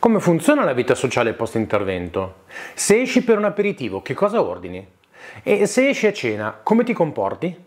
Come funziona la vita sociale post intervento? Se esci per un aperitivo, che cosa ordini? E se esci a cena, come ti comporti?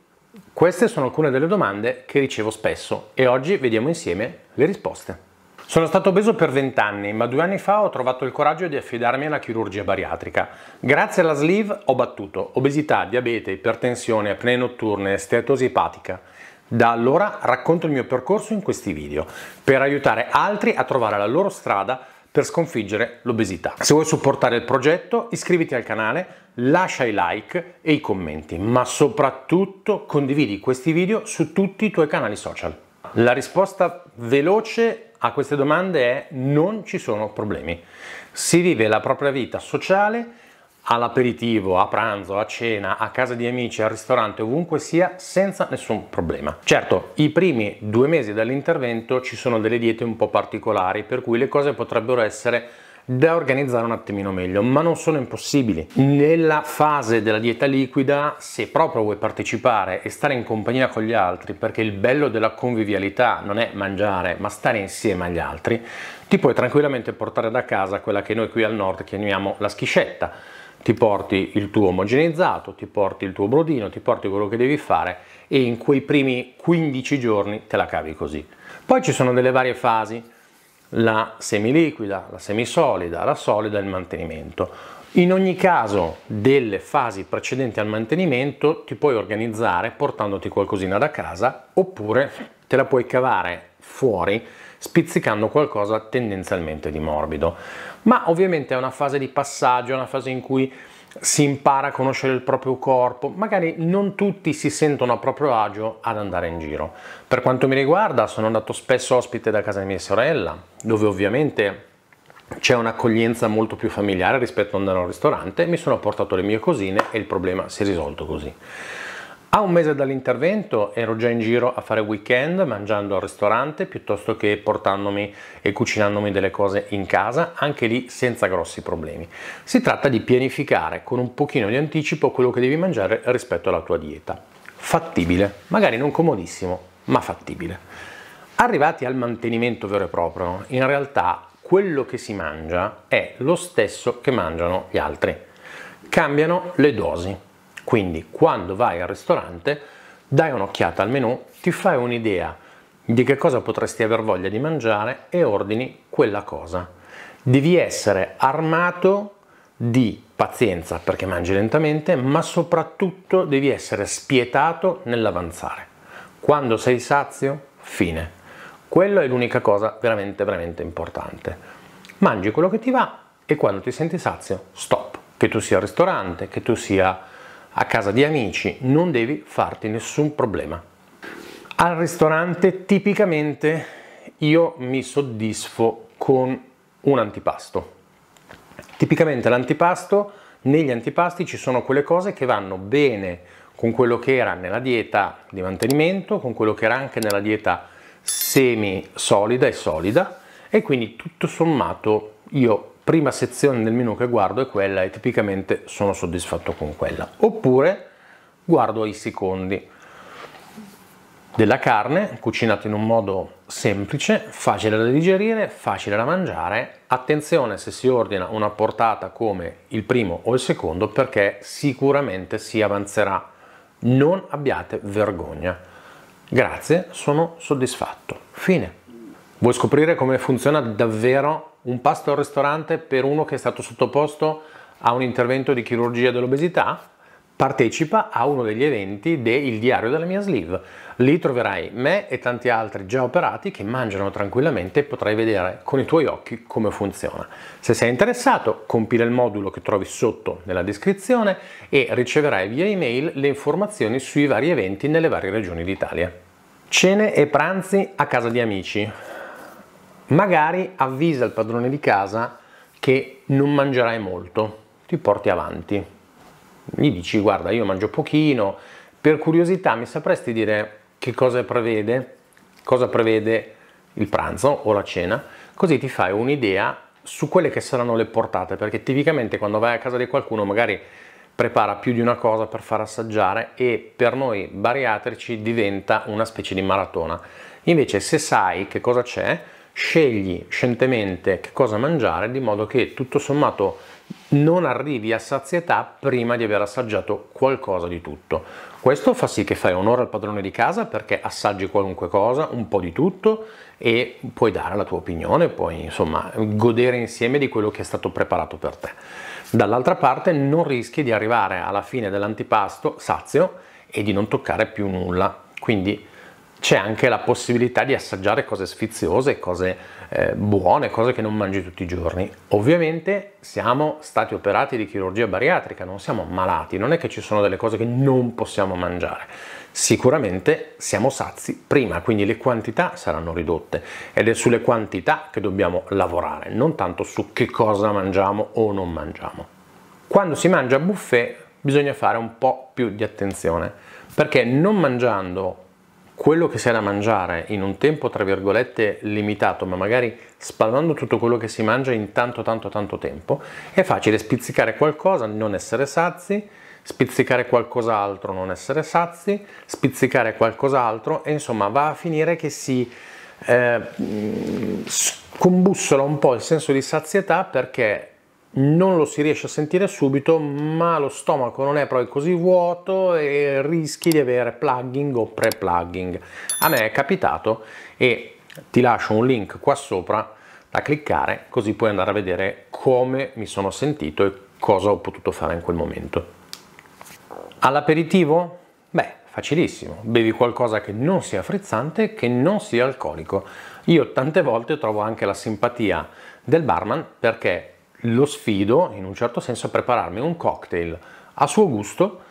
Queste sono alcune delle domande che ricevo spesso e oggi vediamo insieme le risposte. Sono stato obeso per 20 anni, ma due anni fa ho trovato il coraggio di affidarmi alla chirurgia bariatrica. Grazie alla sleeve ho battuto obesità, diabete, ipertensione, apnee notturne, steatosi epatica. Da allora racconto il mio percorso in questi video per aiutare altri a trovare la loro strada per sconfiggere l'obesità. Se vuoi supportare il progetto iscriviti al canale, lascia i like e i commenti, ma soprattutto condividi questi video su tutti i tuoi canali social. La risposta veloce a queste domande è non ci sono problemi. Si vive la propria vita sociale all'aperitivo, a pranzo, a cena, a casa di amici, al ristorante, ovunque sia, senza nessun problema. Certo, i primi due mesi dall'intervento ci sono delle diete un po' particolari, per cui le cose potrebbero essere da organizzare un attimino meglio, ma non sono impossibili. Nella fase della dieta liquida, se proprio vuoi partecipare e stare in compagnia con gli altri, perché il bello della convivialità non è mangiare, ma stare insieme agli altri, ti puoi tranquillamente portare da casa quella che noi qui al nord chiamiamo la schiscetta ti porti il tuo omogenizzato, ti porti il tuo brodino, ti porti quello che devi fare e in quei primi 15 giorni te la cavi così. Poi ci sono delle varie fasi, la semiliquida, la semisolida, la solida e il mantenimento. In ogni caso delle fasi precedenti al mantenimento ti puoi organizzare portandoti qualcosina da casa oppure te la puoi cavare fuori spizzicando qualcosa tendenzialmente di morbido. Ma ovviamente è una fase di passaggio, una fase in cui si impara a conoscere il proprio corpo, magari non tutti si sentono a proprio agio ad andare in giro. Per quanto mi riguarda, sono andato spesso ospite da casa di mia sorella, dove ovviamente c'è un'accoglienza molto più familiare rispetto ad andare a un ristorante, mi sono portato le mie cosine e il problema si è risolto così. A un mese dall'intervento ero già in giro a fare weekend mangiando al ristorante piuttosto che portandomi e cucinandomi delle cose in casa, anche lì senza grossi problemi. Si tratta di pianificare con un pochino di anticipo quello che devi mangiare rispetto alla tua dieta. Fattibile, magari non comodissimo, ma fattibile. Arrivati al mantenimento vero e proprio, in realtà quello che si mangia è lo stesso che mangiano gli altri. Cambiano le dosi. Quindi quando vai al ristorante dai un'occhiata al menù, ti fai un'idea di che cosa potresti aver voglia di mangiare e ordini quella cosa. Devi essere armato di pazienza perché mangi lentamente, ma soprattutto devi essere spietato nell'avanzare. Quando sei sazio, fine. Quella è l'unica cosa veramente veramente importante. Mangi quello che ti va e quando ti senti sazio, stop. Che tu sia al ristorante, che tu sia a casa di amici, non devi farti nessun problema. Al ristorante tipicamente io mi soddisfo con un antipasto. Tipicamente l'antipasto, negli antipasti ci sono quelle cose che vanno bene con quello che era nella dieta di mantenimento, con quello che era anche nella dieta semi solida e solida e quindi tutto sommato io prima sezione del menu che guardo è quella e tipicamente sono soddisfatto con quella. Oppure guardo ai secondi della carne cucinata in un modo semplice, facile da digerire, facile da mangiare. Attenzione se si ordina una portata come il primo o il secondo perché sicuramente si avanzerà. Non abbiate vergogna. Grazie, sono soddisfatto. Fine. Vuoi scoprire come funziona davvero un pasto al ristorante per uno che è stato sottoposto a un intervento di chirurgia dell'obesità? Partecipa a uno degli eventi del Diario della mia sleeve. Lì troverai me e tanti altri già operati che mangiano tranquillamente e potrai vedere con i tuoi occhi come funziona. Se sei interessato, compila il modulo che trovi sotto nella descrizione e riceverai via email le informazioni sui vari eventi nelle varie regioni d'Italia. Cene e pranzi a casa di amici magari avvisa il padrone di casa che non mangerai molto, ti porti avanti. Gli dici guarda io mangio pochino, per curiosità mi sapresti dire che cosa prevede, cosa prevede il pranzo o la cena, così ti fai un'idea su quelle che saranno le portate, perché tipicamente quando vai a casa di qualcuno magari prepara più di una cosa per far assaggiare e per noi bariatrici diventa una specie di maratona. Invece se sai che cosa c'è, scegli scientemente che cosa mangiare di modo che tutto sommato non arrivi a sazietà prima di aver assaggiato qualcosa di tutto. Questo fa sì che fai onore al padrone di casa perché assaggi qualunque cosa, un po' di tutto e puoi dare la tua opinione, puoi insomma godere insieme di quello che è stato preparato per te. Dall'altra parte non rischi di arrivare alla fine dell'antipasto sazio e di non toccare più nulla. Quindi c'è anche la possibilità di assaggiare cose sfiziose, cose eh, buone, cose che non mangi tutti i giorni. Ovviamente siamo stati operati di chirurgia bariatrica, non siamo malati, non è che ci sono delle cose che non possiamo mangiare. Sicuramente siamo sazi prima, quindi le quantità saranno ridotte ed è sulle quantità che dobbiamo lavorare, non tanto su che cosa mangiamo o non mangiamo. Quando si mangia a buffet bisogna fare un po' più di attenzione, perché non mangiando quello che si ha da mangiare in un tempo tra virgolette limitato, ma magari spalmando tutto quello che si mangia in tanto tanto tanto tempo, è facile spizzicare qualcosa, non essere sazi, spizzicare qualcos'altro, non essere sazi, spizzicare qualcos'altro e insomma va a finire che si eh, combussola un po' il senso di sazietà perché non lo si riesce a sentire subito, ma lo stomaco non è proprio così vuoto e rischi di avere plugging o pre-plugging. A me è capitato e ti lascio un link qua sopra da cliccare così puoi andare a vedere come mi sono sentito e cosa ho potuto fare in quel momento. All'aperitivo? Beh, facilissimo, bevi qualcosa che non sia frizzante, che non sia alcolico. Io tante volte trovo anche la simpatia del barman perché lo sfido in un certo senso a prepararmi un cocktail a suo gusto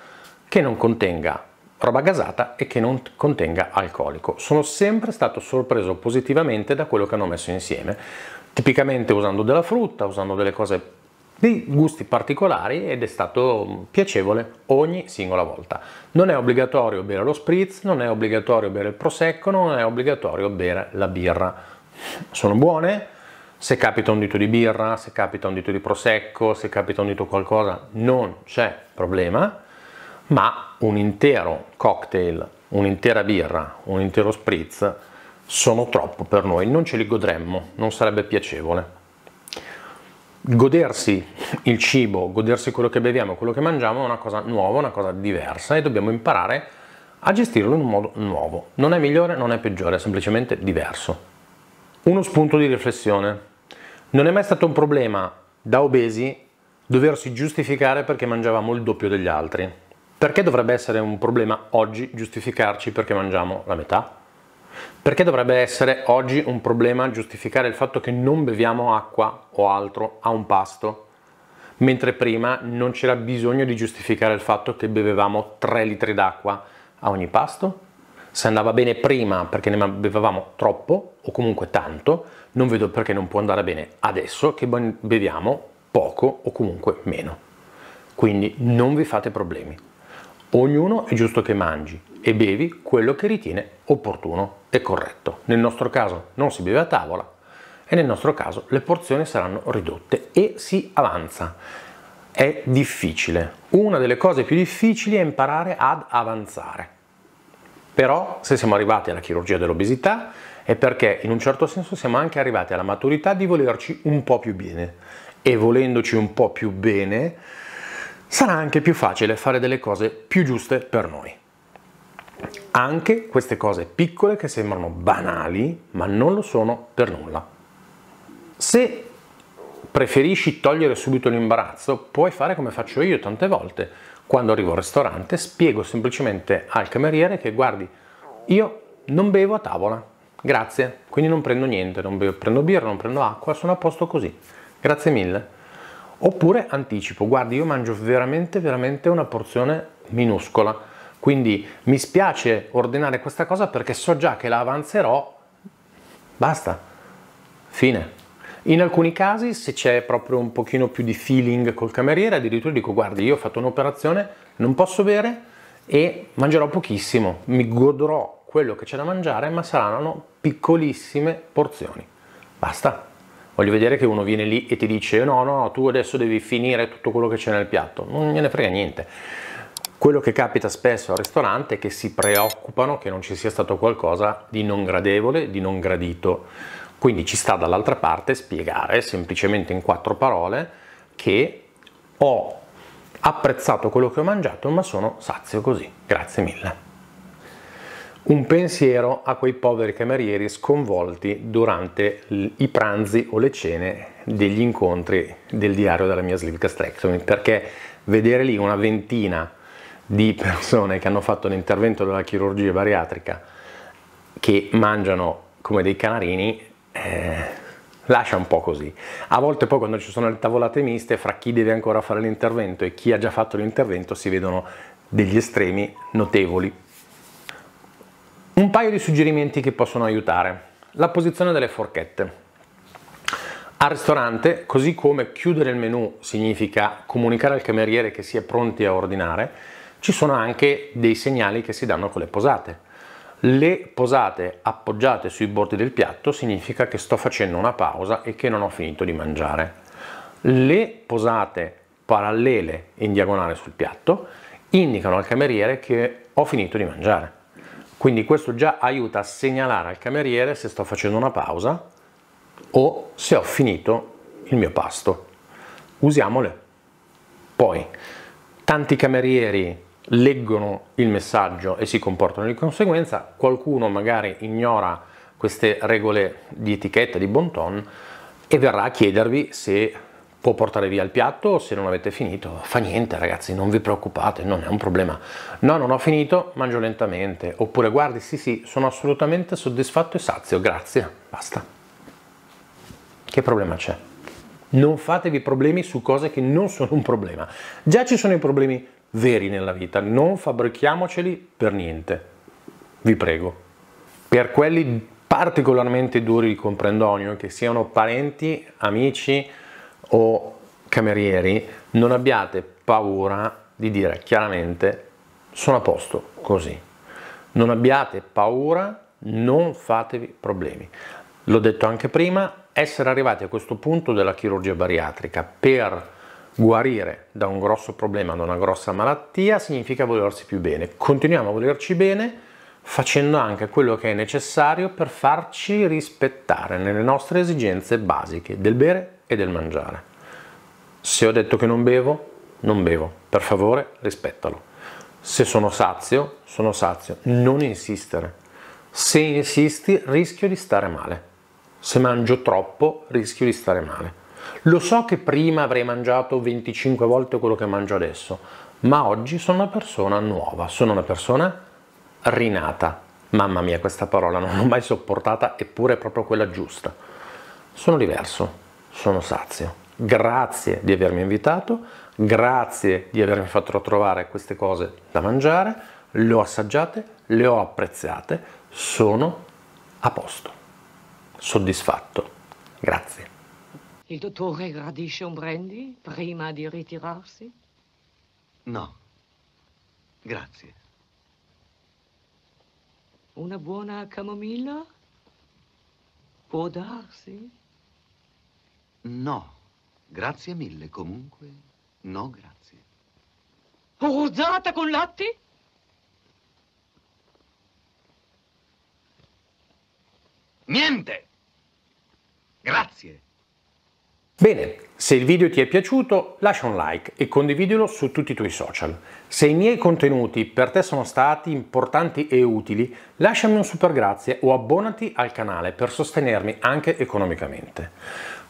che non contenga roba gasata e che non contenga alcolico. Sono sempre stato sorpreso positivamente da quello che hanno messo insieme, tipicamente usando della frutta, usando delle cose di gusti particolari ed è stato piacevole ogni singola volta. Non è obbligatorio bere lo spritz, non è obbligatorio bere il prosecco, non è obbligatorio bere la birra. Sono buone, se capita un dito di birra, se capita un dito di prosecco, se capita un dito qualcosa, non c'è problema, ma un intero cocktail, un'intera birra, un intero spritz sono troppo per noi, non ce li godremmo, non sarebbe piacevole. Godersi il cibo, godersi quello che beviamo, quello che mangiamo è una cosa nuova, una cosa diversa e dobbiamo imparare a gestirlo in un modo nuovo. Non è migliore, non è peggiore, è semplicemente diverso. Uno spunto di riflessione non è mai stato un problema da obesi doversi giustificare perché mangiavamo il doppio degli altri. Perché dovrebbe essere un problema oggi giustificarci perché mangiamo la metà? Perché dovrebbe essere oggi un problema giustificare il fatto che non beviamo acqua o altro a un pasto, mentre prima non c'era bisogno di giustificare il fatto che bevevamo 3 litri d'acqua a ogni pasto? se andava bene prima perché ne bevevamo troppo o comunque tanto, non vedo perché non può andare bene adesso che beviamo poco o comunque meno. Quindi non vi fate problemi. Ognuno è giusto che mangi e bevi quello che ritiene opportuno e corretto. Nel nostro caso non si beve a tavola e nel nostro caso le porzioni saranno ridotte e si avanza. È difficile. Una delle cose più difficili è imparare ad avanzare però se siamo arrivati alla chirurgia dell'obesità è perché in un certo senso siamo anche arrivati alla maturità di volerci un po' più bene e volendoci un po' più bene sarà anche più facile fare delle cose più giuste per noi. Anche queste cose piccole che sembrano banali ma non lo sono per nulla. Se preferisci togliere subito l'imbarazzo puoi fare come faccio io tante volte quando arrivo al ristorante spiego semplicemente al cameriere che guardi, io non bevo a tavola, grazie, quindi non prendo niente, non bevo, prendo birra, non prendo acqua, sono a posto così, grazie mille. Oppure anticipo, guardi io mangio veramente veramente una porzione minuscola, quindi mi spiace ordinare questa cosa perché so già che la avanzerò, basta, fine. In alcuni casi, se c'è proprio un pochino più di feeling col cameriere, addirittura dico guardi, io ho fatto un'operazione, non posso bere e mangerò pochissimo, mi godrò quello che c'è da mangiare, ma saranno piccolissime porzioni. Basta. Voglio vedere che uno viene lì e ti dice no, no, tu adesso devi finire tutto quello che c'è nel piatto. Non gliene frega niente. Quello che capita spesso al ristorante è che si preoccupano che non ci sia stato qualcosa di non gradevole, di non gradito. Quindi ci sta dall'altra parte spiegare semplicemente in quattro parole che ho apprezzato quello che ho mangiato ma sono sazio così. Grazie mille. Un pensiero a quei poveri camerieri sconvolti durante i pranzi o le cene degli incontri del diario della mia Slivka Strectomy, perché vedere lì una ventina di persone che hanno fatto l'intervento della chirurgia bariatrica che mangiano come dei canarini eh, lascia un po' così. A volte poi quando ci sono le tavolate miste, fra chi deve ancora fare l'intervento e chi ha già fatto l'intervento, si vedono degli estremi notevoli. Un paio di suggerimenti che possono aiutare. La posizione delle forchette. Al ristorante, così come chiudere il menu significa comunicare al cameriere che si è pronti a ordinare, ci sono anche dei segnali che si danno con le posate le posate appoggiate sui bordi del piatto significa che sto facendo una pausa e che non ho finito di mangiare. Le posate parallele in diagonale sul piatto indicano al cameriere che ho finito di mangiare. Quindi questo già aiuta a segnalare al cameriere se sto facendo una pausa o se ho finito il mio pasto. Usiamole. Poi, tanti camerieri leggono il messaggio e si comportano di conseguenza, qualcuno magari ignora queste regole di etichetta, di bon ton e verrà a chiedervi se può portare via il piatto o se non avete finito. Fa niente ragazzi, non vi preoccupate, non è un problema. No, non ho finito, mangio lentamente. Oppure guardi, sì sì, sono assolutamente soddisfatto e sazio, grazie, basta. Che problema c'è? Non fatevi problemi su cose che non sono un problema. Già ci sono i problemi veri nella vita, non fabbrichiamoceli per niente, vi prego. Per quelli particolarmente duri di comprendonio, che siano parenti, amici o camerieri, non abbiate paura di dire chiaramente sono a posto così. Non abbiate paura, non fatevi problemi. L'ho detto anche prima, essere arrivati a questo punto della chirurgia bariatrica per Guarire da un grosso problema, da una grossa malattia, significa volersi più bene. Continuiamo a volerci bene facendo anche quello che è necessario per farci rispettare nelle nostre esigenze basiche del bere e del mangiare. Se ho detto che non bevo, non bevo. Per favore, rispettalo. Se sono sazio, sono sazio. Non insistere. Se insisti, rischio di stare male. Se mangio troppo, rischio di stare male. Lo so che prima avrei mangiato 25 volte quello che mangio adesso, ma oggi sono una persona nuova, sono una persona rinata. Mamma mia, questa parola non l'ho mai sopportata, eppure è proprio quella giusta. Sono diverso, sono sazio. Grazie di avermi invitato, grazie di avermi fatto trovare queste cose da mangiare, le ho assaggiate, le ho apprezzate, sono a posto, soddisfatto. Grazie. Il dottore gradisce un brandy prima di ritirarsi? No. Grazie. Una buona camomilla? Può darsi? No. Grazie mille, comunque. No, grazie. Ruzzata con latte? Niente! Grazie. Bene, se il video ti è piaciuto lascia un like e condividilo su tutti i tuoi social. Se i miei contenuti per te sono stati importanti e utili, lasciami un super grazie o abbonati al canale per sostenermi anche economicamente.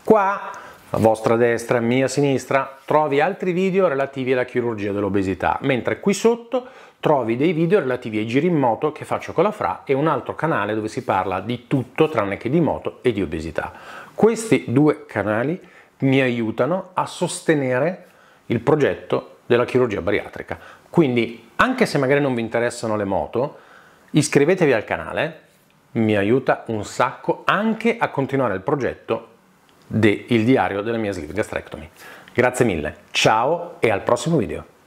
Qua, a vostra destra e mia sinistra, trovi altri video relativi alla chirurgia dell'obesità, mentre qui sotto trovi dei video relativi ai giri in moto che faccio con la Fra e un altro canale dove si parla di tutto tranne che di moto e di obesità. Questi due canali mi aiutano a sostenere il progetto della chirurgia bariatrica. Quindi, anche se magari non vi interessano le moto, iscrivetevi al canale, mi aiuta un sacco anche a continuare il progetto del diario della mia sleeve gastrectomy. Grazie mille, ciao e al prossimo video.